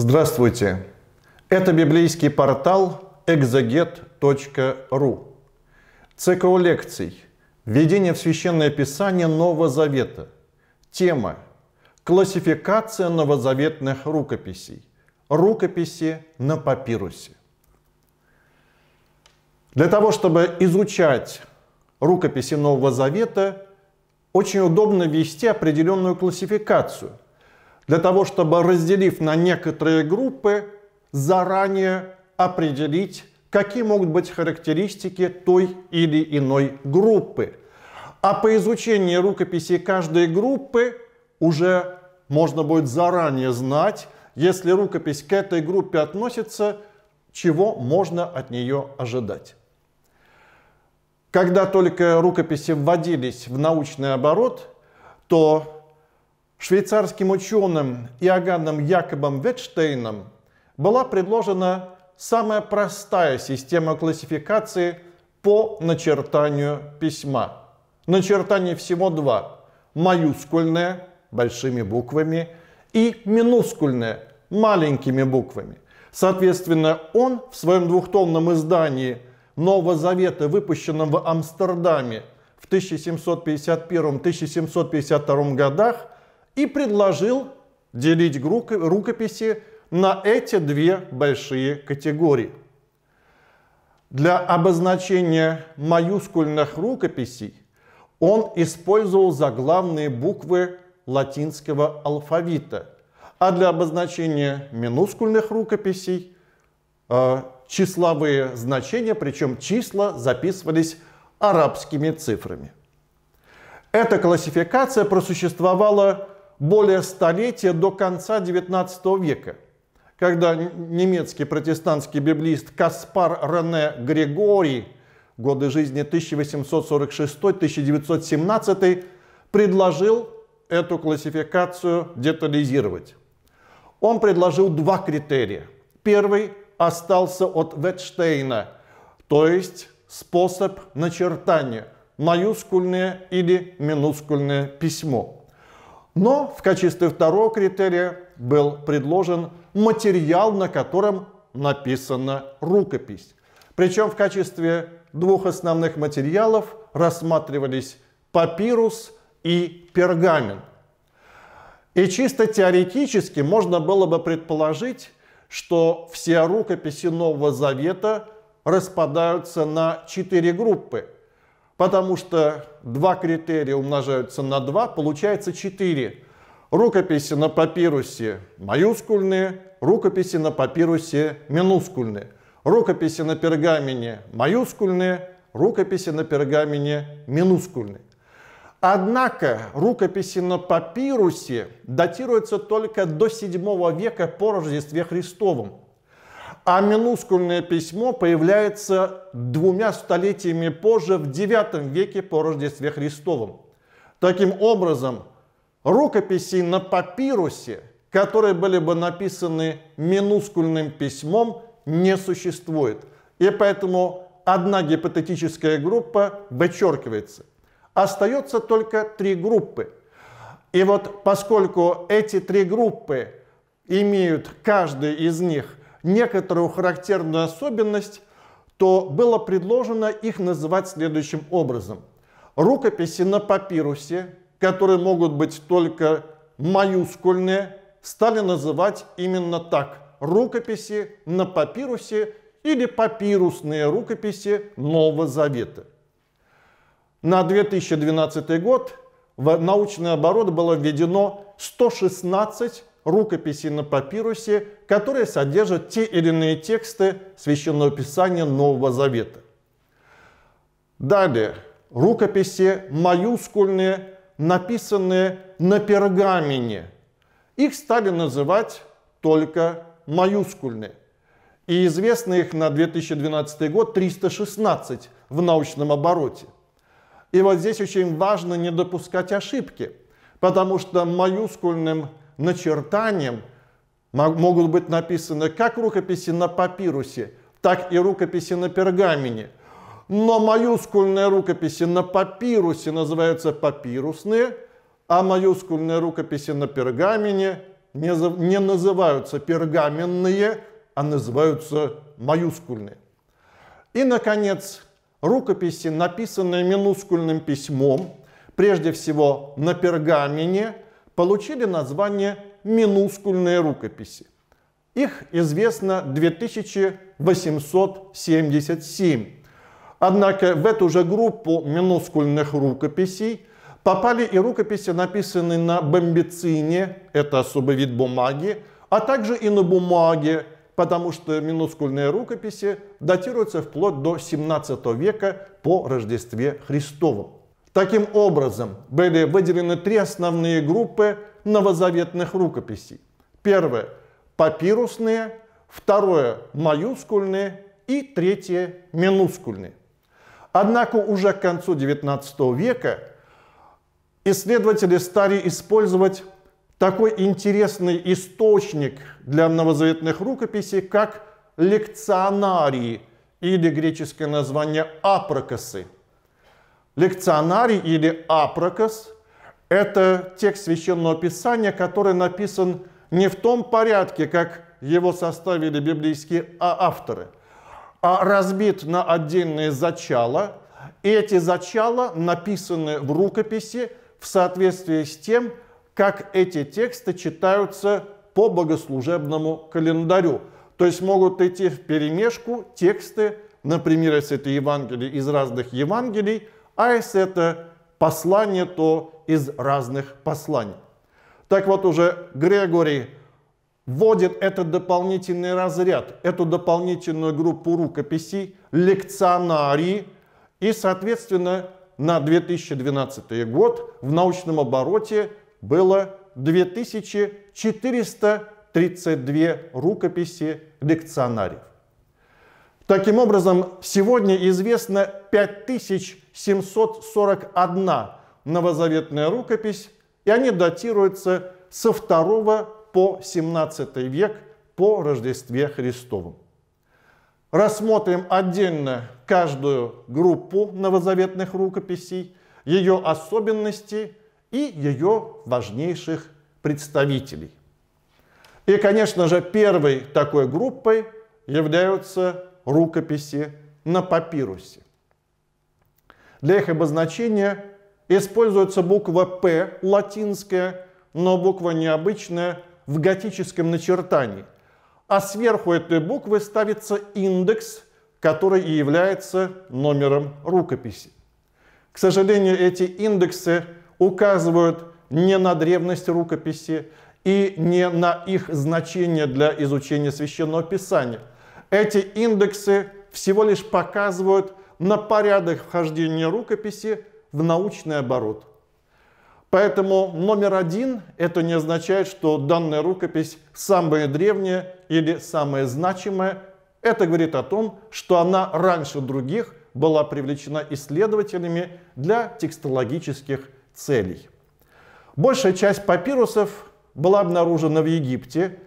Здравствуйте! Это библейский портал exeget.ru. Цикл лекций «Введение в Священное Писание Нового Завета». Тема «Классификация новозаветных рукописей. Рукописи на папирусе». Для того, чтобы изучать рукописи Нового Завета, очень удобно ввести определенную классификацию – для того, чтобы разделив на некоторые группы, заранее определить, какие могут быть характеристики той или иной группы. А по изучению рукописей каждой группы уже можно будет заранее знать, если рукопись к этой группе относится, чего можно от нее ожидать. Когда только рукописи вводились в научный оборот, то швейцарским ученым Иоганном Якобом Ветштейном была предложена самая простая система классификации по начертанию письма. Начертаний всего два. Маюскульное, большими буквами, и минускульное, маленькими буквами. Соответственно, он в своем двухтомном издании Нового Завета, выпущенном в Амстердаме в 1751-1752 годах, и предложил делить рукописи на эти две большие категории. Для обозначения маюскульных рукописей он использовал заглавные буквы латинского алфавита, а для обозначения минускульных рукописей э, числовые значения, причем числа записывались арабскими цифрами. Эта классификация просуществовала более столетия до конца XIX века, когда немецкий протестантский библиист Каспар Рене Григорий годы жизни 1846-1917 предложил эту классификацию детализировать. Он предложил два критерия. Первый остался от Ветштейна, то есть способ начертания, маюскульное или минускульное письмо – но в качестве второго критерия был предложен материал, на котором написана рукопись. Причем в качестве двух основных материалов рассматривались папирус и пергамент. И чисто теоретически можно было бы предположить, что все рукописи Нового Завета распадаются на четыре группы – потому что два критерия умножаются на 2, получается 4. Рукописи на папирусе маюскульные, рукописи на папирусе минускульные. Рукописи на пергамене маюскульные, рукописи на пергамене минускульные. Однако рукописи на папирусе датируются только до 7 века по Рождестве Христовому а минускульное письмо появляется двумя столетиями позже, в IX веке по Рождестве Христовом. Таким образом, рукописи на папирусе, которые были бы написаны минускульным письмом, не существует. И поэтому одна гипотетическая группа вычеркивается. Остается только три группы. И вот поскольку эти три группы имеют каждый из них некоторую характерную особенность, то было предложено их называть следующим образом. Рукописи на папирусе, которые могут быть только маюскульные, стали называть именно так. Рукописи на папирусе или папирусные рукописи Нового Завета. На 2012 год в научный оборот было введено 116 рукописи на папирусе, которые содержат те или иные тексты Священного Писания Нового Завета. Далее, рукописи маюскульные, написанные на пергамене. Их стали называть только маюскульные. И известно их на 2012 год 316 в научном обороте. И вот здесь очень важно не допускать ошибки, потому что маюскульным начертанием могут быть написаны как рукописи на папирусе, так и рукописи на пергамене. Но маюскульные рукописи на папирусе называются папирусные, а маюскульные рукописи на пергамене не, называются пергаменные, а называются маюскульные. И, наконец, рукописи, написанные минускульным письмом, прежде всего на пергамене – получили название «минускульные рукописи». Их известно 2877. Однако в эту же группу минускульных рукописей попали и рукописи, написанные на бомбицине, это особый вид бумаги, а также и на бумаге, потому что минускульные рукописи датируются вплоть до 17 века по Рождестве Христовому. Таким образом, были выделены три основные группы новозаветных рукописей. Первое – папирусные, второе – маюскульные и третье – минускульные. Однако уже к концу XIX века исследователи стали использовать такой интересный источник для новозаветных рукописей, как лекционарии или греческое название «апрокосы». Лекционарий или апрокос – это текст Священного Писания, который написан не в том порядке, как его составили библейские а-, авторы, а разбит на отдельные зачала. И эти зачала написаны в рукописи в соответствии с тем, как эти тексты читаются по богослужебному календарю. То есть могут идти в перемешку тексты, например, если это Евангелие из разных Евангелий – а если это послание, то из разных посланий. Так вот уже Грегорий вводит этот дополнительный разряд, эту дополнительную группу рукописей, лекционарий, и, соответственно, на 2012 год в научном обороте было 2432 рукописи лекционариев. Таким образом, сегодня известно 5741 новозаветная рукопись, и они датируются со 2 по 17 век по Рождестве Христовом. Рассмотрим отдельно каждую группу новозаветных рукописей, ее особенности и ее важнейших представителей. И, конечно же, первой такой группой являются рукописи на папирусе. Для их обозначения используется буква «П» латинская, но буква необычная в готическом начертании. А сверху этой буквы ставится индекс, который и является номером рукописи. К сожалению, эти индексы указывают не на древность рукописи и не на их значение для изучения священного писания – эти индексы всего лишь показывают на порядок вхождения рукописи в научный оборот. Поэтому номер один это не означает, что данная рукопись самая древняя или самая значимая. Это говорит о том, что она раньше других была привлечена исследователями для текстологических целей. Большая часть папирусов была обнаружена в Египте,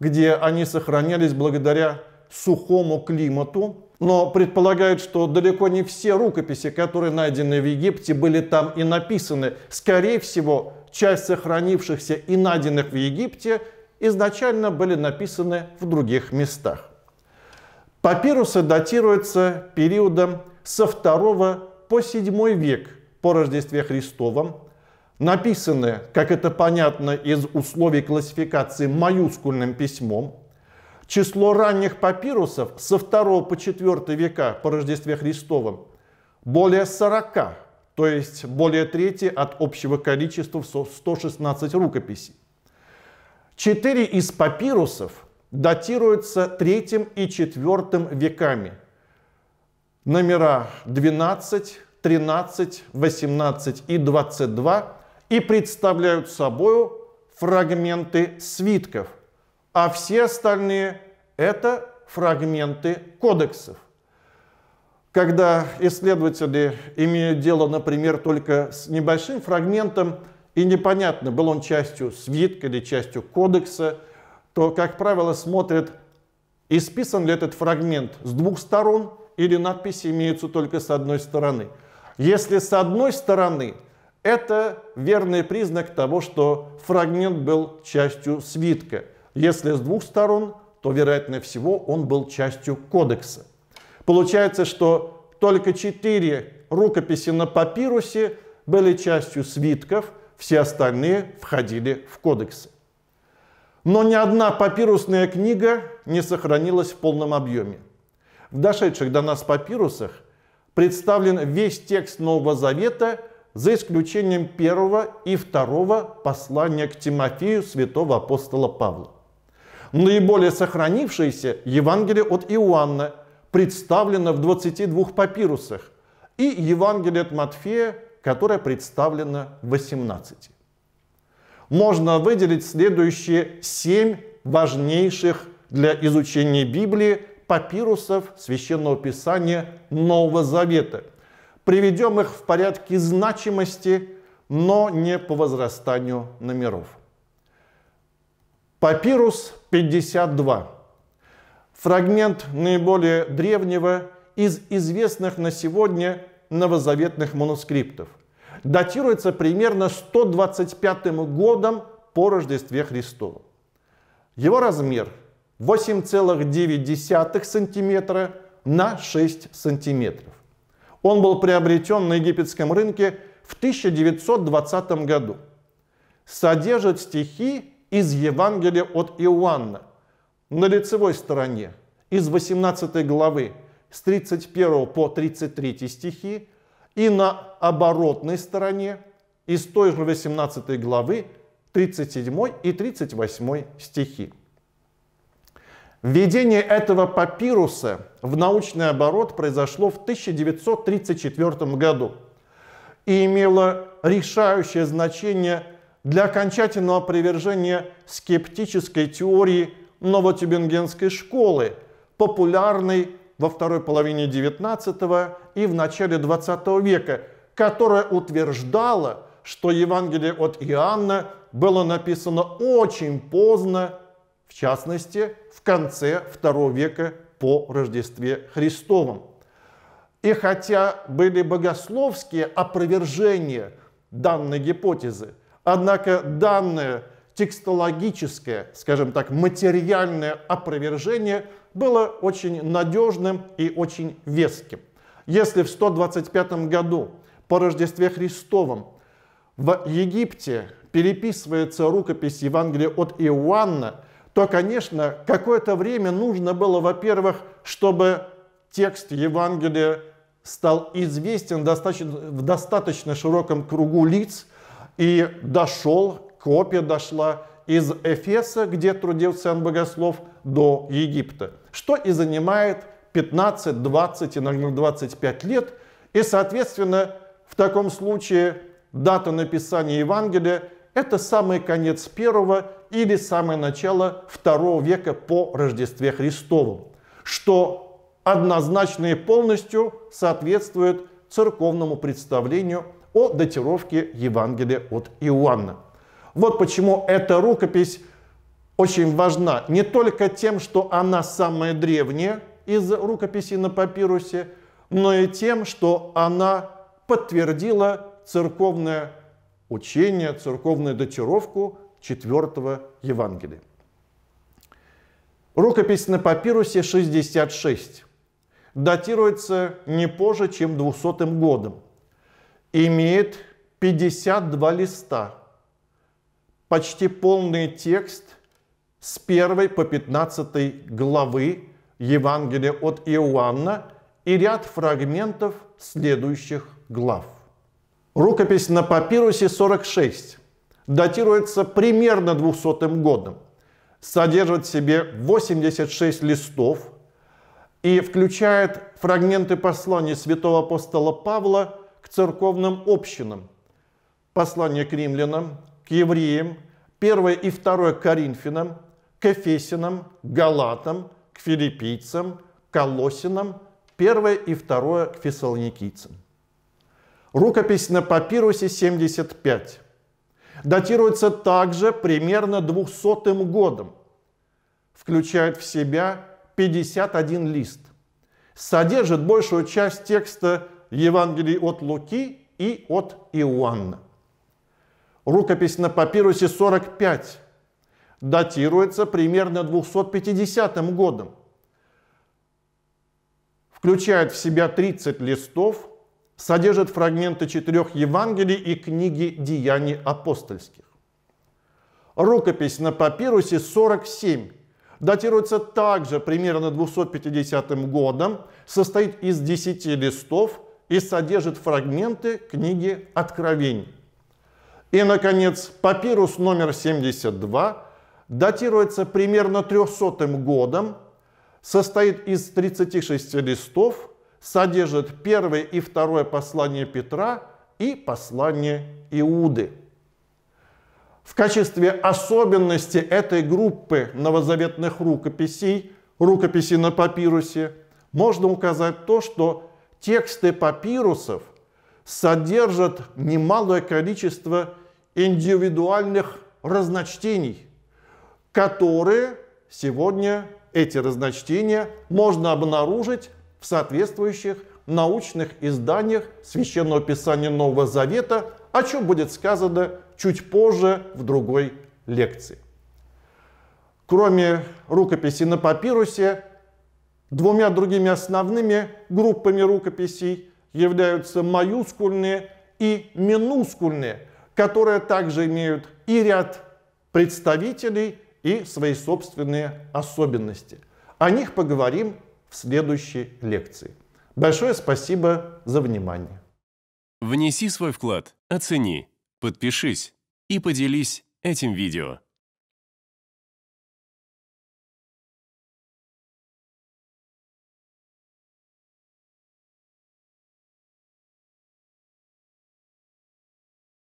где они сохранялись благодаря сухому климату, но предполагают, что далеко не все рукописи, которые найдены в Египте, были там и написаны. Скорее всего, часть сохранившихся и найденных в Египте изначально были написаны в других местах. Папирусы датируются периодом со II по VII век по Рождестве Христовом, написаны, как это понятно из условий классификации, маюскульным письмом, число ранних папирусов со 2 по 4 века по Рождестве Христовом более 40, то есть более трети от общего количества 116 рукописей. Четыре из папирусов датируются третьим и четвертым веками. Номера 12, 13, 18 и 22 и представляют собой фрагменты свитков – а все остальные это фрагменты кодексов. Когда исследователи имеют дело, например, только с небольшим фрагментом, и непонятно, был он частью свитка или частью кодекса, то, как правило, смотрят, исписан ли этот фрагмент с двух сторон или надписи имеются только с одной стороны. Если с одной стороны, это верный признак того, что фрагмент был частью свитка – если с двух сторон, то, вероятнее всего, он был частью кодекса. Получается, что только четыре рукописи на папирусе были частью свитков, все остальные входили в кодексы. Но ни одна папирусная книга не сохранилась в полном объеме. В дошедших до нас папирусах представлен весь текст Нового Завета за исключением первого и второго послания к Тимофею святого апостола Павла. Наиболее сохранившееся Евангелие от Иоанна представлено в 22 папирусах и Евангелие от Матфея, которое представлено в 18. Можно выделить следующие семь важнейших для изучения Библии папирусов Священного Писания Нового Завета. Приведем их в порядке значимости, но не по возрастанию номеров. Папирус 52. Фрагмент наиболее древнего из известных на сегодня новозаветных манускриптов. Датируется примерно 125 годом по Рождестве Христову. Его размер 8,9 см на 6 см. Он был приобретен на египетском рынке в 1920 году. Содержит стихи из Евангелия от Иоанна на лицевой стороне из 18 главы с 31 по 33 стихи и на оборотной стороне из той же 18 главы 37 и 38 стихи. Введение этого папируса в научный оборот произошло в 1934 году и имело решающее значение для окончательного привержения скептической теории новотюбингенской школы, популярной во второй половине XIX и в начале XX века, которая утверждала, что Евангелие от Иоанна было написано очень поздно, в частности, в конце II века по Рождестве Христовом. И хотя были богословские опровержения данной гипотезы, Однако данное текстологическое, скажем так, материальное опровержение было очень надежным и очень веским. Если в 125 году по Рождестве Христовом в Египте переписывается рукопись Евангелия от Иоанна, то, конечно, какое-то время нужно было, во-первых, чтобы текст Евангелия стал известен достаточно, в достаточно широком кругу лиц – и дошел, копия дошла из Эфеса, где трудился Иоанн Богослов, до Египта, что и занимает 15, 20, иногда 25 лет. И, соответственно, в таком случае дата написания Евангелия – это самый конец первого или самое начало второго века по Рождестве Христову, что однозначно и полностью соответствует церковному представлению о датировке Евангелия от Иоанна. Вот почему эта рукопись очень важна не только тем, что она самая древняя из рукописей на папирусе, но и тем, что она подтвердила церковное учение, церковную датировку четвертого Евангелия. Рукопись на папирусе 66 датируется не позже, чем 200 годом имеет 52 листа, почти полный текст с 1 по 15 главы Евангелия от Иоанна и ряд фрагментов следующих глав. Рукопись на папирусе 46 датируется примерно 200 годом, содержит в себе 86 листов и включает фрагменты посланий святого апостола Павла – к церковным общинам. Послание к римлянам, к евреям, 1 и 2 Коринфянам, к Эфесинам, Галатам, к филиппийцам, Колосинам, 1 и 2 к фессалоникийцам. Рукопись на папирусе 75. Датируется также примерно 200 годом. Включает в себя 51 лист. Содержит большую часть текста Евангелии от Луки и от Иоанна. Рукопись на папирусе 45 датируется примерно 250 годом. Включает в себя 30 листов, содержит фрагменты четырех Евангелий и книги «Деяний апостольских». Рукопись на папирусе 47 датируется также примерно 250 годом, состоит из 10 листов – и содержит фрагменты книги Откровений. И, наконец, папирус номер 72 датируется примерно 300 годом, состоит из 36 листов, содержит первое и второе послание Петра и послание Иуды. В качестве особенности этой группы новозаветных рукописей, рукописи на папирусе, можно указать то, что тексты папирусов содержат немалое количество индивидуальных разночтений, которые сегодня, эти разночтения, можно обнаружить в соответствующих научных изданиях Священного Писания Нового Завета, о чем будет сказано чуть позже в другой лекции. Кроме рукописи на папирусе, Двумя другими основными группами рукописей являются маюскульные и минускульные, которые также имеют и ряд представителей, и свои собственные особенности. О них поговорим в следующей лекции. Большое спасибо за внимание. Внеси свой вклад, оцени, подпишись и поделись этим видео.